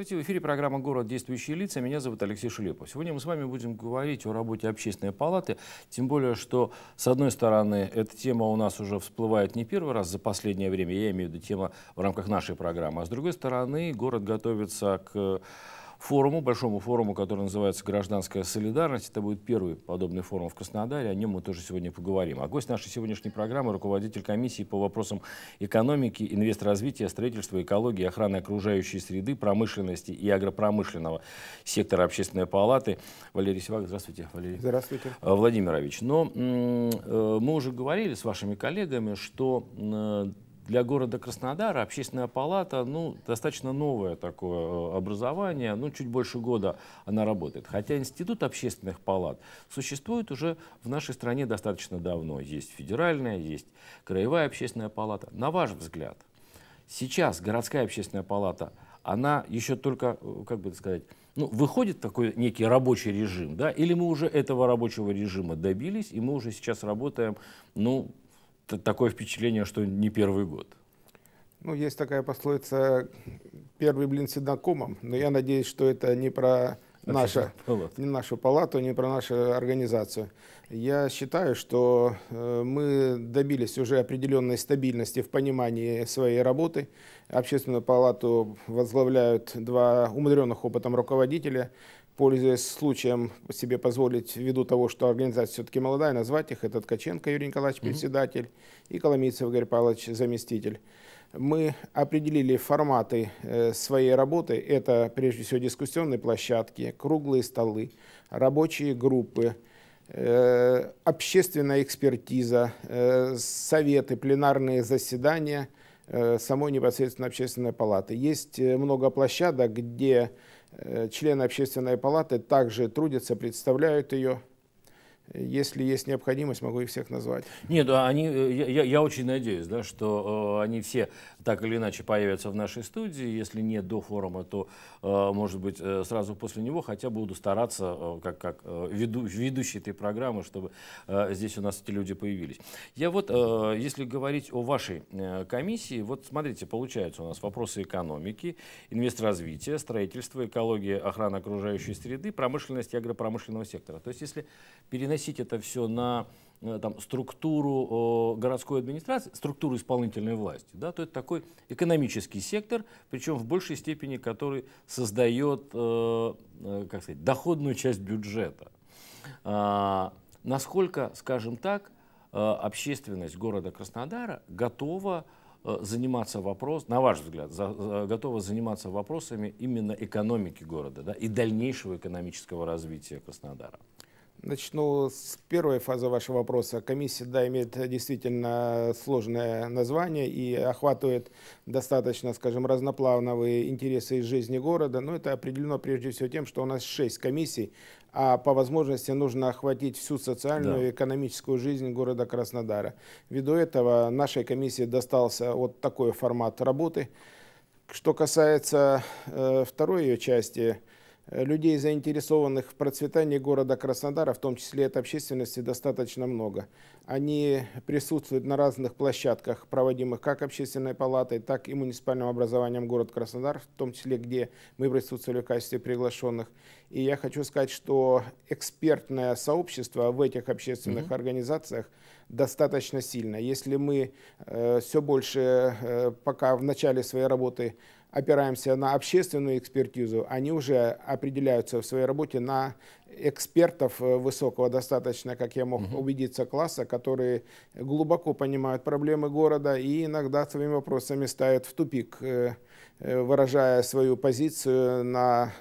Здравствуйте, в эфире программа «Город. Действующие лица». Меня зовут Алексей Шелепов. Сегодня мы с вами будем говорить о работе общественной палаты, тем более, что, с одной стороны, эта тема у нас уже всплывает не первый раз за последнее время, я имею в виду тема в рамках нашей программы, а с другой стороны, город готовится к форуму, большому форуму, который называется «Гражданская солидарность». Это будет первый подобный форум в Краснодаре, о нем мы тоже сегодня поговорим. А гость нашей сегодняшней программы – руководитель комиссии по вопросам экономики, инвестразвития, строительства, экологии, охраны окружающей среды, промышленности и агропромышленного сектора Общественной палаты Валерий Сивак. Здравствуйте, Валерий. Здравствуйте. Э, Владимирович, но э, мы уже говорили с вашими коллегами, что э, для города Краснодара общественная палата, ну, достаточно новое такое э, образование, ну, чуть больше года она работает. Хотя институт общественных палат существует уже в нашей стране достаточно давно. Есть федеральная, есть краевая общественная палата. На ваш взгляд, сейчас городская общественная палата, она еще только, э, как бы сказать, ну, выходит такой некий рабочий режим, да, или мы уже этого рабочего режима добились, и мы уже сейчас работаем, ну, такое впечатление, что не первый год. Ну, есть такая пословица «первый блин с едокомом», но я надеюсь, что это не про наша, не нашу палату, не про нашу организацию. Я считаю, что э, мы добились уже определенной стабильности в понимании своей работы. Общественную палату возглавляют два умудренных опытом руководителя – пользуясь случаем, себе позволить, ввиду того, что организация все-таки молодая, назвать их. Это Ткаченко Юрий Николаевич, председатель, и Коломийцев Игорь Павлович, заместитель. Мы определили форматы э, своей работы. Это, прежде всего, дискуссионные площадки, круглые столы, рабочие группы, э, общественная экспертиза, э, советы, пленарные заседания самой непосредственно общественной палаты. Есть много площадок, где Э, члены общественной палаты также трудятся, представляют ее если есть необходимость, могу их всех назвать. Нет, а они, э, я, я очень надеюсь, да, что э, они все так или иначе появятся в нашей студии. Если нет до форума, то, э, может быть, э, сразу после него, хотя буду стараться, э, как, как э, веду, ведущий этой программы, чтобы э, здесь у нас эти люди появились. Я вот, э, если говорить о вашей э, комиссии, вот смотрите, получается у нас вопросы экономики, инвестразвития, строительства, экологии, охраны окружающей среды, промышленности и агропромышленного сектора. То есть, если переносить переносить это все на э, там, структуру городской администрации, структуру исполнительной власти, да, то это такой экономический сектор, причем в большей степени, который создает э, э, как сказать, доходную часть бюджета. А, насколько, скажем так, общественность города Краснодара готова заниматься вопрос, на ваш взгляд, за, за, готова заниматься вопросами именно экономики города да, и дальнейшего экономического развития Краснодара? Начну с первой фазы вашего вопроса. Комиссия, да, имеет действительно сложное название и охватывает достаточно, скажем, разноплановые интересы из жизни города. Но это определено прежде всего тем, что у нас шесть комиссий, а по возможности нужно охватить всю социальную да. и экономическую жизнь города Краснодара. Ввиду этого нашей комиссии достался вот такой формат работы. Что касается э, второй ее части, Э, людей, заинтересованных в процветании города Краснодара, в том числе от общественности, достаточно много. Они присутствуют на разных площадках, проводимых как общественной палатой, так и муниципальным образованием город Краснодар, в том числе, где мы присутствовали в качестве приглашенных. И я хочу сказать, что экспертное сообщество в этих общественных mm-hmm. организациях достаточно сильно. Если мы э, все больше, э, пока в начале своей работы, опираемся на общественную экспертизу, они уже определяются в своей работе на экспертов э, высокого достаточно, как я мог угу. убедиться, класса, которые глубоко понимают проблемы города и иногда своими вопросами ставят в тупик, э, э, выражая свою позицию на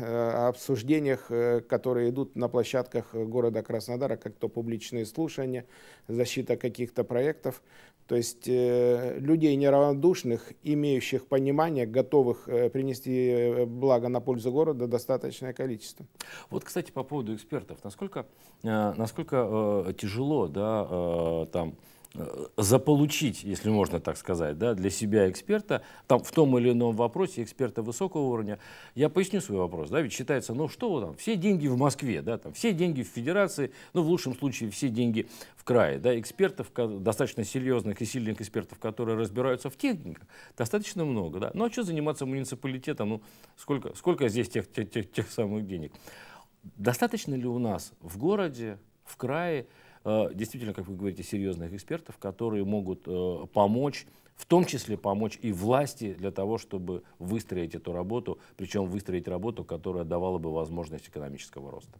обсуждениях, которые идут на площадках города Краснодара, как то публичные слушания, защита каких-то проектов. То есть э, людей неравнодушных, имеющих понимание, готовых э, принести э, благо на пользу города достаточное количество. Вот, кстати, по поводу экспертов. Насколько, э, насколько э, тяжело да, э, там, Э, заполучить, если можно так сказать, да, для себя эксперта, там в том или ином вопросе эксперта высокого уровня. Я поясню свой вопрос, да, ведь считается, ну что там, все деньги в Москве, да, там все деньги в федерации, ну в лучшем случае все деньги в крае, да, экспертов, достаточно серьезных и сильных экспертов, которые разбираются в техниках, достаточно много, да. Ну а что заниматься муниципалитетом, ну сколько, сколько здесь тех, тех, тех, тех самых денег? Достаточно ли у нас в городе, в крае, Э, действительно, как вы говорите, серьезных экспертов, которые могут э, помочь в том числе помочь и власти для того, чтобы выстроить эту работу, причем выстроить работу, которая давала бы возможность экономического роста.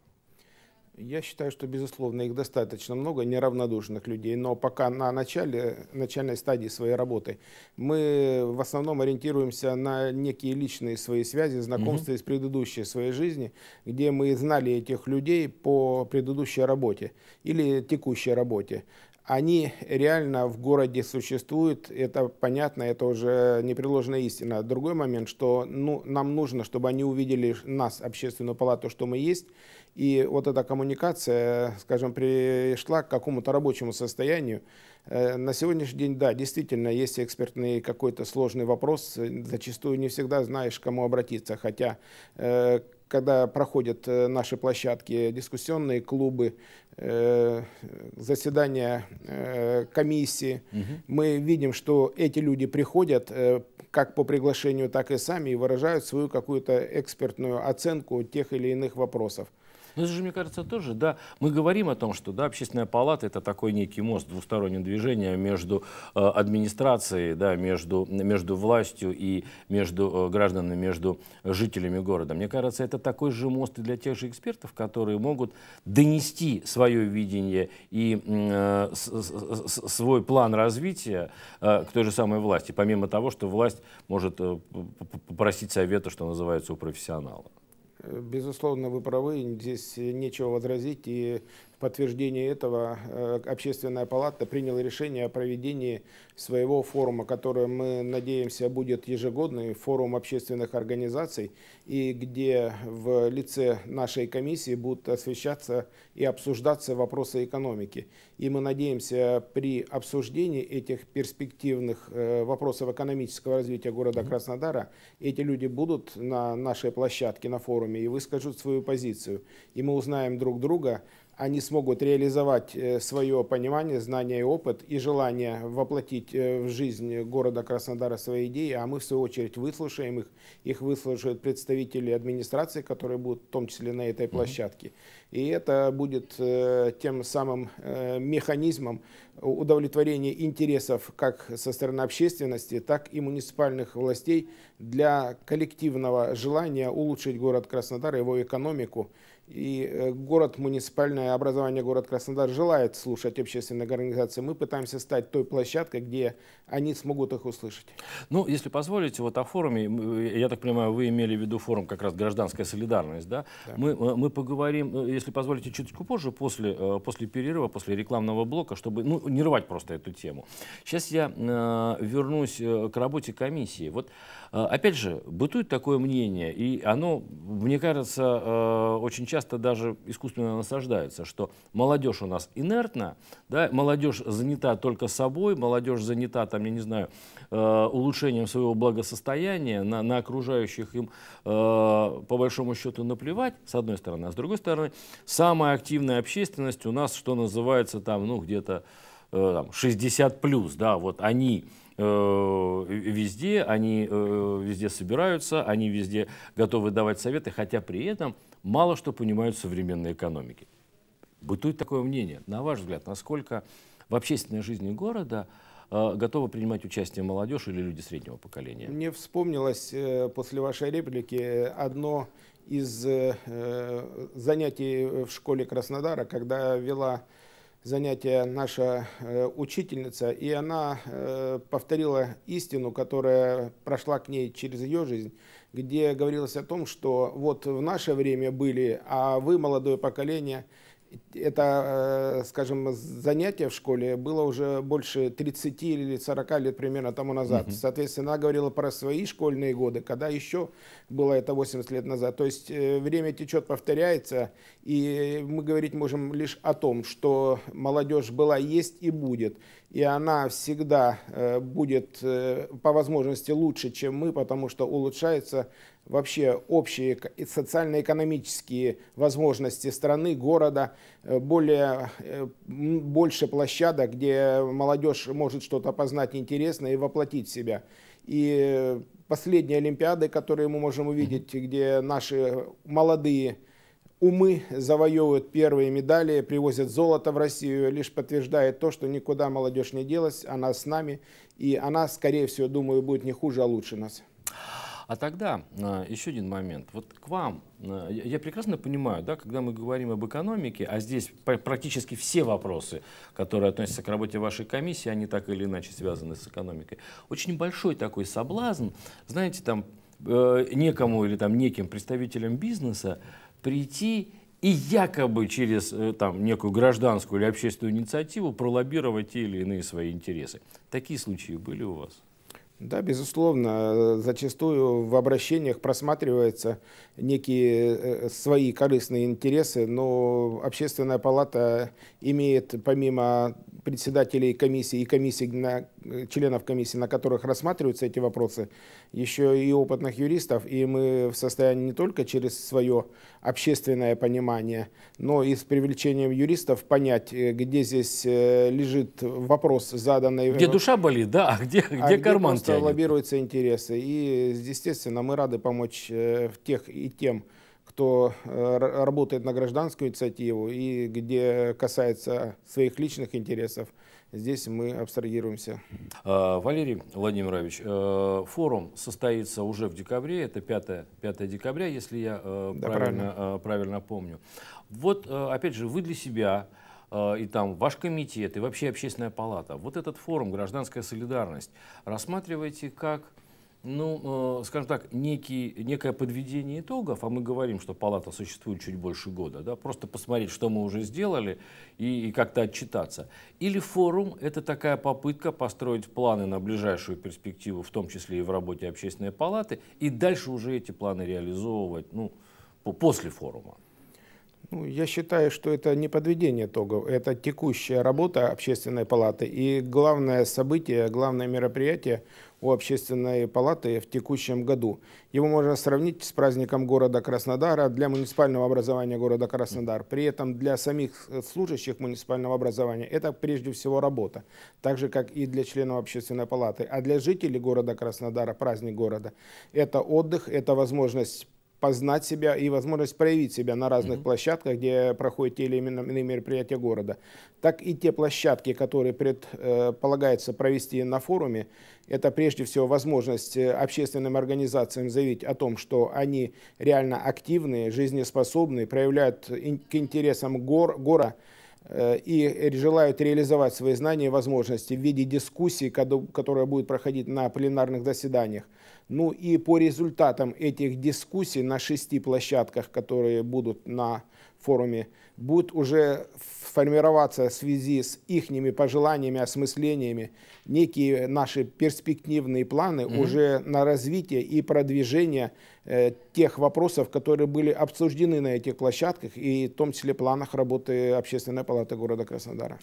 Я считаю, что, безусловно, их достаточно много, неравнодушных людей, но пока на начале, начальной стадии своей работы мы в основном ориентируемся на некие личные свои связи, знакомства угу. из предыдущей своей жизни, где мы знали этих людей по предыдущей работе или текущей работе они реально в городе существуют, это понятно, это уже непреложная истина. Другой момент, что ну, нам нужно, чтобы они увидели нас, общественную палату, что мы есть, и вот эта коммуникация, скажем, пришла к какому-то рабочему состоянию. Э, на сегодняшний день, да, действительно, есть экспертный какой-то сложный вопрос. Зачастую не всегда знаешь, к кому обратиться. Хотя э, когда проходят э, наши площадки, дискуссионные клубы, э, заседания э, комиссии, угу. мы видим, что эти люди приходят как по приглашению, так и сами и выражают свою какую-то экспертную оценку тех или иных вопросов. Ну, это же, мне кажется, тоже, да, мы говорим о том, что, да, общественная палата – это такой некий мост двустороннего движения между э, администрацией, да, между, между властью и между э, гражданами, между жителями города. Мне кажется, это такой же мост и для тех же экспертов, которые могут донести свое видение и э, свой план развития э, к той же самой власти, помимо того, что власть может э, попросить совета, что называется, у профессионала. Безусловно, вы правы, здесь нечего возразить. И подтверждение этого э, Общественная палата приняла решение о проведении своего форума, который, мы надеемся, будет ежегодный, форум общественных организаций, и где в лице нашей комиссии будут освещаться и обсуждаться вопросы экономики. И мы надеемся, при обсуждении этих перспективных э, вопросов экономического развития города Краснодара, эти люди будут на нашей площадке, на форуме, и выскажут свою позицию. И мы узнаем друг друга, они смогут реализовать э, свое понимание, знание и опыт и желание воплотить э, в жизнь города Краснодара свои идеи, а мы в свою очередь выслушаем их, их выслушают представители администрации, которые будут в том числе на этой площадке. И это будет э, тем самым механизмом удовлетворения интересов как со стороны общественности, так и муниципальных властей для коллективного желания улучшить город Краснодар, его экономику и э, город, муниципальное образование город Краснодар желает слушать общественные организации. Мы пытаемся стать той площадкой, где они смогут их услышать. Ну, если позволите, вот о форуме, э, я так понимаю, вы имели в виду форум как раз «Гражданская солидарность», да? да. Мы, э, мы поговорим, если позволите, чуточку позже, после, после перерыва, после рекламного блока, чтобы ну, не рвать просто эту тему. Сейчас я вернусь к работе комиссии. Вот а, опять же, бытует такое мнение, и оно, мне кажется, э, очень часто даже искусственно насаждается, что молодежь у нас инертна, да, молодежь занята только собой, молодежь занята, там, я не знаю, э, улучшением своего благосостояния, на, на окружающих им, э, по большому счету, наплевать, с одной стороны, а с другой стороны, самая активная общественность у нас, что называется, там, ну, где-то 60 плюс, да, вот они Э, везде, они э, везде собираются, они везде готовы давать советы, хотя при этом мало что понимают современной экономики Бытует такое мнение. На ваш взгляд, насколько в общественной жизни города э, готовы принимать участие молодежь или люди среднего поколения? Мне вспомнилось после вашей реплики одно из занятий в школе Краснодара, когда вела занятие наша э, учительница, и она э, повторила истину, которая прошла к ней через ее жизнь, где говорилось о том, что вот в наше время были, а вы, молодое поколение, это, э, скажем, занятие в школе было уже больше 30 или 40 лет примерно тому назад. Угу. Соответственно, она говорила про свои школьные годы, когда еще было это 80 лет назад. То есть э, время течет, повторяется, и мы говорить можем лишь о том, что молодежь была, есть и будет. И она всегда э, будет по возможности лучше, чем мы, потому что улучшается вообще общие социально-экономические возможности страны, города, э, более, э, больше площадок, где молодежь может что-то познать интересное и воплотить себя. И последние Олимпиады, которые мы можем увидеть, где наши молодые умы завоевывают первые медали, привозят золото в Россию, лишь подтверждает то, что никуда молодежь не делась, она с нами, и она, скорее всего, думаю, будет не хуже, а лучше нас. А тогда а, еще один момент. Вот к вам, а, я прекрасно понимаю, да, когда мы говорим об экономике, а здесь практически все вопросы, которые относятся к работе вашей комиссии, они так или иначе связаны с экономикой. Очень большой такой соблазн, знаете, там э, некому или там неким представителям бизнеса прийти и якобы через э, там, некую гражданскую или общественную инициативу пролоббировать те или иные свои интересы. Такие случаи были у вас? Да, безусловно, э, зачастую в обращениях просматриваются некие э, свои корыстные интересы, но общественная палата имеет помимо председателей комиссии и комиссии членов комиссии, на которых рассматриваются эти вопросы, еще и опытных юристов, и мы в состоянии не только через свое общественное понимание, но и с привлечением юристов понять, э, где здесь э, лежит вопрос заданный. Где душа болит, да, а где, а где а карман где тянет. лоббируются интересы. И, естественно, мы рады помочь э, в тех и тем, кто работает на гражданскую инициативу и где касается своих личных интересов здесь мы абстрагируемся. А, Валерий Владимирович, э, форум состоится уже в декабре, это 5, 5 декабря, если я э, да, правильно, правильно. Э, правильно помню. Вот, опять же, вы для себя и там ваш комитет, и вообще общественная палата, вот этот форум «Гражданская солидарность» рассматриваете как ну, э, скажем так, некий, некое подведение итогов, а мы говорим, что палата существует чуть больше года, да, просто посмотреть, что мы уже сделали и, и как-то отчитаться. Или форум – это такая попытка построить планы на ближайшую перспективу, в том числе и в работе общественной палаты, и дальше уже эти планы реализовывать ну, после форума. Ну, я считаю, что это не подведение итогов, это текущая работа общественной палаты. И главное событие, главное мероприятие – у Общественной палаты в текущем году. Его можно сравнить с праздником города Краснодара для муниципального образования города Краснодар. При этом для самих служащих муниципального образования это прежде всего работа, так же как и для членов Общественной палаты. А для жителей города Краснодара праздник города – это отдых, это возможность познать себя и возможность проявить себя на разных mm-hmm. площадках, где проходят те или иные мероприятия города, так и те площадки, которые предполагается э, провести на форуме, это прежде всего возможность э, общественным организациям заявить о том, что они реально активные, жизнеспособные, проявляют к интересам гор, гора э, и желают реализовать свои знания и возможности в виде дискуссий, которая будет проходить на пленарных заседаниях ну и по результатам этих дискуссий на шести площадках, которые будут на форуме будут уже формироваться в связи с их пожеланиями, осмыслениями некие наши перспективные планы mm-hmm. уже на развитие и продвижение э, тех вопросов, которые были обсуждены на этих площадках и в том числе планах работы Общественной палаты города Краснодара.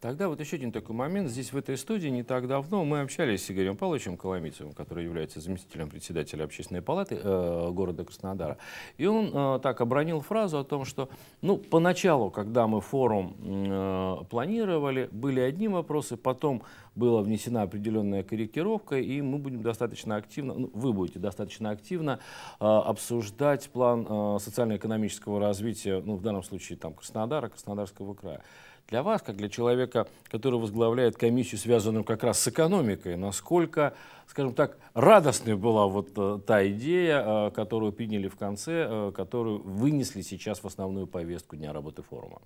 Тогда вот еще один такой момент. Здесь в этой студии не так давно мы общались с Игорем Павловичем Коломицевым, который является заместителем председателя Общественной палаты э, города Краснодара. И он э, так обронил фразу о том, что ну, по поначалу, когда мы форум э, планировали, были одни вопросы, потом была внесена определенная корректировка, и мы будем достаточно активно, ну, вы будете достаточно активно э, обсуждать план э, социально-экономического развития, ну, в данном случае там Краснодара, Краснодарского края. Для вас, как для человека, который возглавляет комиссию, связанную как раз с экономикой, насколько, скажем так, радостной была вот э, та идея, э, которую приняли в конце, э, которую вынесли сейчас в основную повестку Дня работы форума?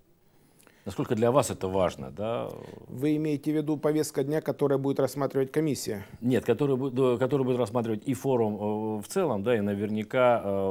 Насколько для вас это важно? Да? Вы имеете в виду повестка дня, которая будет рассматривать комиссия? Нет, которая которую будет рассматривать и форум э, в целом, да, и наверняка э,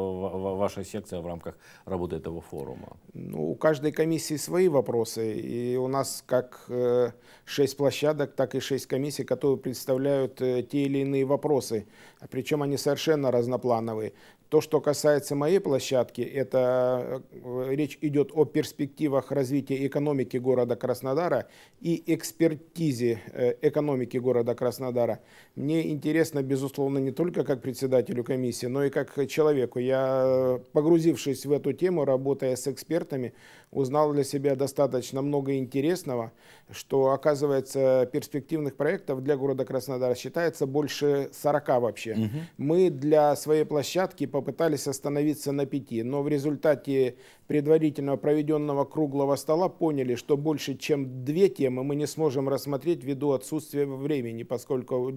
ваша секция в рамках работы этого форума. Ну, у каждой комиссии свои вопросы. И у нас как э, шесть площадок, так и шесть комиссий, которые представляют те или иные вопросы. Причем они совершенно разноплановые. То, что касается моей площадки, это э, речь идет о перспективах развития экономики города Краснодара и экспертизе э, экономики города Краснодара. Мне интересно, безусловно, не только как председателю комиссии, но и как человеку. Я, э, погрузившись в эту тему, работая с экспертами, узнал для себя достаточно много интересного, что, оказывается, перспективных проектов для города Краснодара считается больше 40 вообще. Угу. Мы для своей площадки по попытались остановиться на пяти, но в результате предварительного проведенного круглого стола поняли, что больше чем две темы мы не сможем рассмотреть ввиду отсутствия времени, поскольку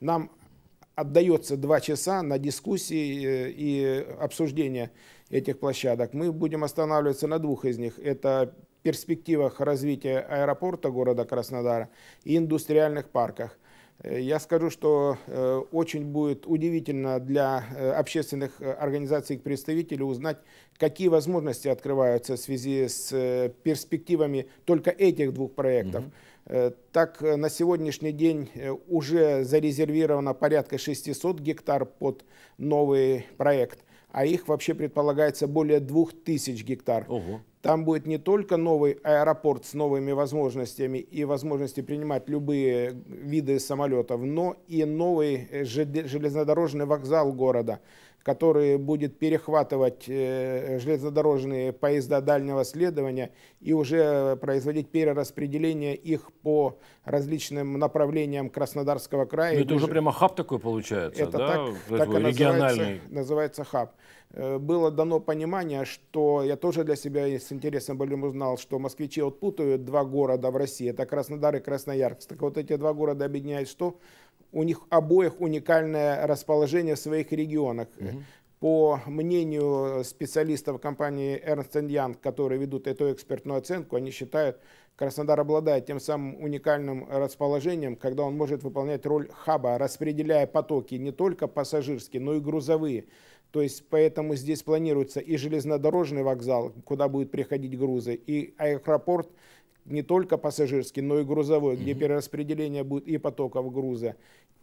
нам отдается два часа на дискуссии э, и обсуждение этих площадок. Мы будем останавливаться на двух из них. Это перспективах развития аэропорта города Краснодара и индустриальных парках – Э, я скажу, что э, очень будет удивительно для э, общественных организаций и представителей узнать, какие возможности открываются в связи с перспективами только этих двух проектов. Угу. Так, на сегодняшний день уже зарезервировано порядка 600 гектар под новый проект а их вообще предполагается более 2000 гектар. Ого. Там будет не только новый аэропорт с новыми возможностями и возможности принимать любые виды самолетов, но и новый э, железнодорожный вокзал города, который будет перехватывать э, железнодорожные поезда дальнего следования и уже производить перераспределение их по различным направлениям Краснодарского края. Но ну, это уже прямо хаб такой получается, это да? Так, это так и называется, называется хаб. Э, было дано понимание, что я тоже для себя с интересом более узнал, что москвичи отпутают два города в России, это Краснодар и Красноярск. Так вот эти два города объединяет что? у них обоих уникальное расположение в своих регионах. Угу. По мнению специалистов компании Ernst Young, которые ведут эту экспертную оценку, они считают, Краснодар обладает тем самым уникальным расположением, когда он может выполнять роль хаба, распределяя потоки не только пассажирские, но и грузовые. То есть поэтому здесь планируется и железнодорожный вокзал, куда будут приходить грузы, и аэропорт не только пассажирский, но и грузовой, где перераспределение будет и потоков груза,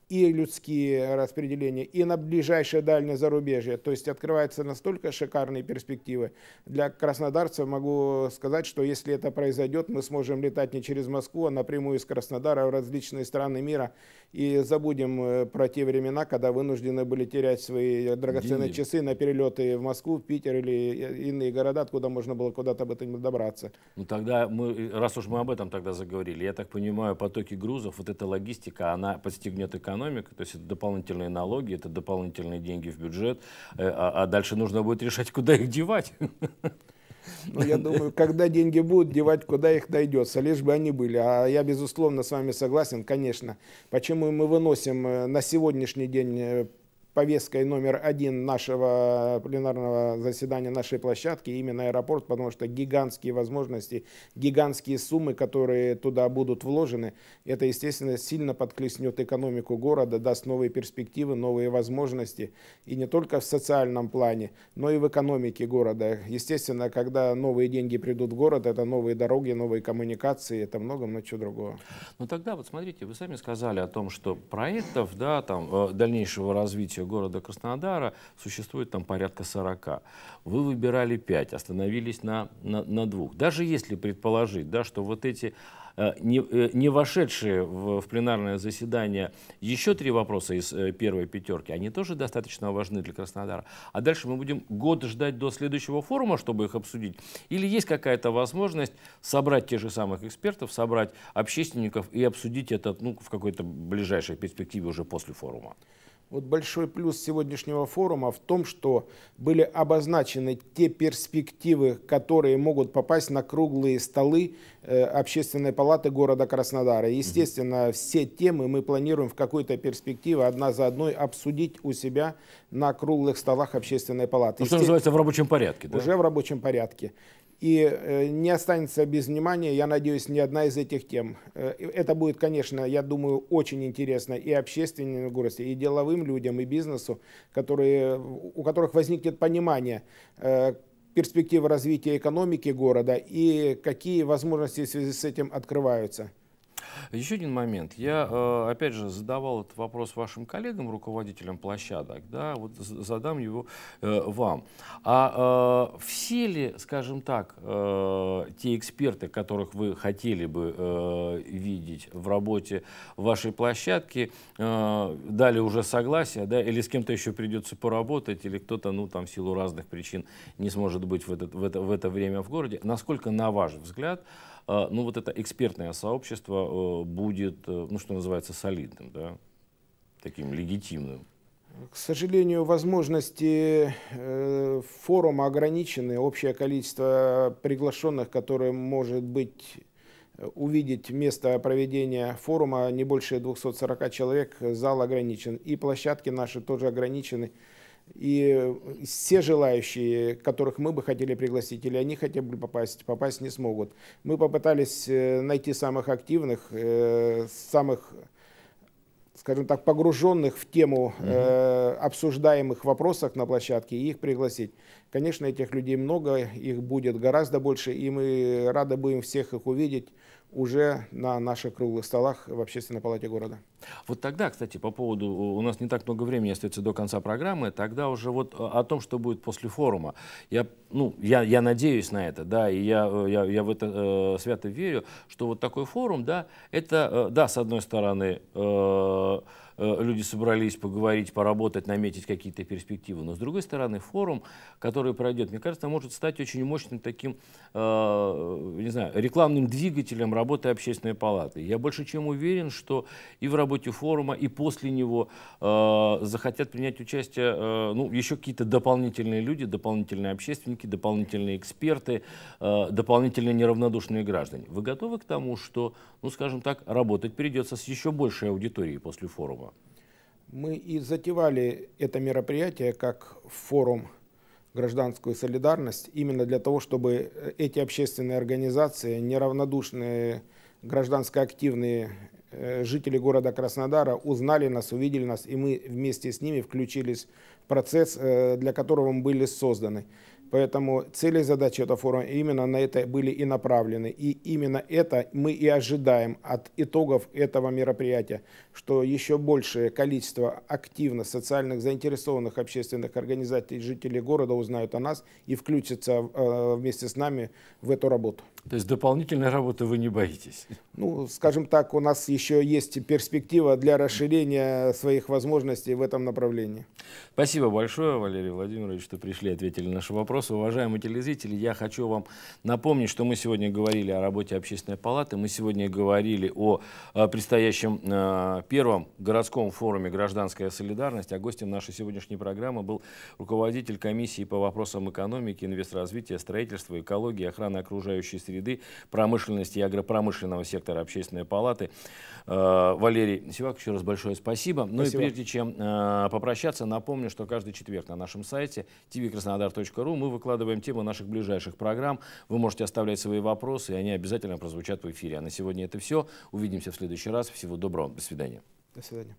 и людские распределения, и на ближайшее дальнее зарубежье. То есть открываются настолько шикарные перспективы. Для краснодарцев могу сказать, что если это произойдет, мы сможем летать не через Москву, а напрямую из Краснодара в различные страны мира. И забудем э, про те времена, когда вынуждены были терять свои драгоценные Деньги. часы на перелеты в Москву, в Питер или э, иные города, откуда можно было куда-то об этом добраться. Ну тогда, мы, э, раз уж мы об этом тогда заговорили, я так понимаю, потоки грузов, вот эта логистика, она подстегнет экономику экономика, то есть это дополнительные налоги, это дополнительные деньги в бюджет, э, а, а дальше нужно будет решать, куда их девать. Ну, я думаю, когда деньги будут девать, куда их найдется, лишь бы они были. А я, безусловно, с вами согласен, конечно. Почему мы выносим э, на сегодняшний день э, повесткой номер один нашего пленарного заседания, нашей площадки, именно аэропорт, потому что гигантские возможности, гигантские суммы, которые туда будут вложены, это, естественно, сильно подклеснет экономику города, даст новые перспективы, новые возможности, и не только в социальном плане, но и в экономике города. Естественно, когда новые деньги придут в город, это новые дороги, новые коммуникации, это много-много другого. Ну тогда вот смотрите, вы сами сказали о том, что проектов, да, там, э, дальнейшего развития развитию города Краснодара существует там порядка 40. Вы выбирали 5, остановились на, на, на двух. Даже если предположить, да, что вот эти э, не, э, не вошедшие в, в пленарное заседание еще три вопроса из э, первой пятерки, они тоже достаточно важны для Краснодара. А дальше мы будем год ждать до следующего форума, чтобы их обсудить? Или есть какая-то возможность собрать тех же самых экспертов, собрать общественников и обсудить это ну, в какой-то ближайшей перспективе уже после форума? Вот большой плюс сегодняшнего форума в том, что были обозначены те перспективы, которые могут попасть на круглые столы э, общественной палаты города Краснодара. Естественно, все темы мы планируем в какой-то перспективе одна за одной обсудить у себя на круглых столах общественной палаты. Ну, что называется в рабочем порядке, да? Уже в рабочем порядке. И э, не останется без внимания, я надеюсь, ни одна из этих тем. Э, это будет, конечно, я думаю, очень интересно и общественной инаугурации, и деловым людям, и бизнесу, которые, у которых возникнет понимание, э, перспективы развития экономики города и какие возможности в связи с этим открываются. Еще один момент. Я, э, опять же, задавал этот вопрос вашим коллегам, руководителям площадок, да, вот задам его э, вам. А э, все ли, скажем так, те эксперты, которых вы хотели бы видеть в работе вашей площадки, дали уже согласие, да, или с кем-то еще придется поработать, или кто-то, ну, там, в силу разных причин не сможет быть в, этот, в, это, в это время в городе. Насколько, на ваш взгляд, а, ну вот это экспертное сообщество э, будет, э, ну что называется, солидным, да, таким легитимным. К сожалению, возможности э, форума ограничены. Общее количество приглашенных, которые может быть увидеть место проведения форума, не больше 240 человек, зал ограничен. И площадки наши тоже ограничены. И э, все желающие, которых мы бы хотели пригласить, или они хотели бы попасть, попасть не смогут. Мы попытались э, найти самых активных, э, самых скажем так, погруженных в тему э, обсуждаемых вопросов на площадке и их пригласить. Конечно, этих людей много, их будет гораздо больше, и мы рады будем всех их увидеть уже на наших круглых столах в общественной палате города. Вот тогда, кстати, по поводу, у нас не так много времени остается до конца программы, тогда уже вот а, о том, что будет после форума. Я, ну, я, я надеюсь на это, да, и я, э, я, я в это э, свято верю, что вот такой форум, да, это, э, да, с одной стороны, э, э, люди собрались поговорить, поработать, наметить какие-то перспективы. Но с другой стороны, форум, который пройдет, мне кажется, может стать очень мощным таким, э, не знаю, рекламным двигателем работы общественной палаты. Я больше чем уверен, что и в работе работе форума и после него э, захотят принять участие э, ну, еще какие-то дополнительные люди, дополнительные общественники, дополнительные эксперты, э, дополнительные неравнодушные граждане. Вы готовы к тому, что, ну скажем так, работать придется с еще большей аудиторией после форума? Мы и затевали это мероприятие как форум гражданскую солидарность именно для того, чтобы э, эти общественные организации, неравнодушные гражданско-активные Э, жители города Краснодара узнали нас, увидели нас, и мы вместе с ними включились в процесс, э, для которого мы были созданы. Поэтому цели и задачи этого форума именно на это были и направлены. И именно это мы и ожидаем от итогов этого мероприятия, что еще большее количество активно социальных заинтересованных общественных организаций и жителей города узнают о нас и включатся э, вместе с нами в эту работу. То есть дополнительной работы вы не боитесь? Ну, скажем так, у нас еще есть перспектива для расширения своих возможностей в этом направлении. Спасибо большое, Валерий Владимирович, что пришли и ответили на наши вопросы. Уважаемые телезрители, я хочу вам напомнить, что мы сегодня говорили о работе общественной палаты, мы сегодня говорили о э, предстоящем э, первом городском форуме «Гражданская солидарность», а гостем нашей сегодняшней программы был руководитель комиссии по вопросам экономики, инвестразвития, строительства, экологии, охраны окружающей среды среды, промышленности и агропромышленного сектора общественной палаты. Э, Валерий Сивак, еще раз большое спасибо. спасибо. Ну и прежде чем э, попрощаться, напомню, что каждый четверг на нашем сайте tvkrasnodar.ru мы выкладываем темы наших ближайших программ. Вы можете оставлять свои вопросы, и они обязательно прозвучат в эфире. А на сегодня это все. Увидимся в следующий раз. Всего доброго. До свидания. До свидания.